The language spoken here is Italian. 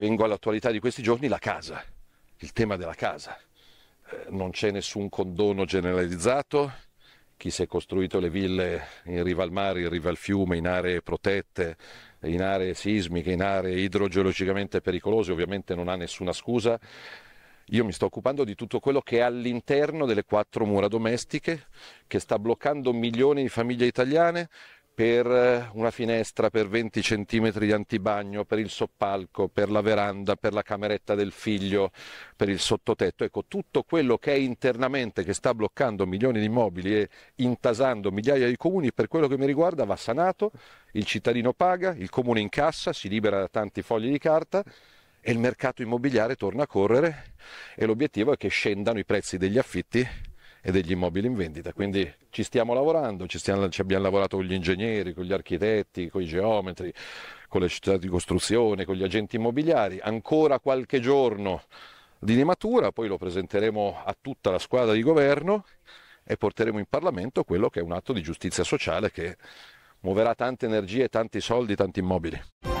Vengo all'attualità di questi giorni, la casa, il tema della casa. Eh, non c'è nessun condono generalizzato, chi si è costruito le ville in riva al mare, in riva al fiume, in aree protette, in aree sismiche, in aree idrogeologicamente pericolose, ovviamente non ha nessuna scusa. Io mi sto occupando di tutto quello che è all'interno delle quattro mura domestiche, che sta bloccando milioni di famiglie italiane, per eh, una finestra, per 20 cm di antibagno, per il soppalco, per la veranda, per la cameretta del figlio, per il sottotetto. Ecco, tutto quello che è internamente, che sta bloccando milioni di immobili e intasando migliaia di comuni, per quello che mi riguarda va sanato, il cittadino paga, il comune incassa, si libera da tanti fogli di carta e il mercato immobiliare torna a correre e l'obiettivo è che scendano i prezzi degli affitti e degli immobili in vendita. Quindi ci stiamo lavorando, ci, stiamo, ci abbiamo lavorato con gli ingegneri, con gli architetti, con i geometri, con le città di costruzione, con gli agenti immobiliari. Ancora qualche giorno di limatura, poi lo presenteremo a tutta la squadra di governo e porteremo in Parlamento quello che è un atto di giustizia sociale che muoverà tante energie, tanti soldi, tanti immobili.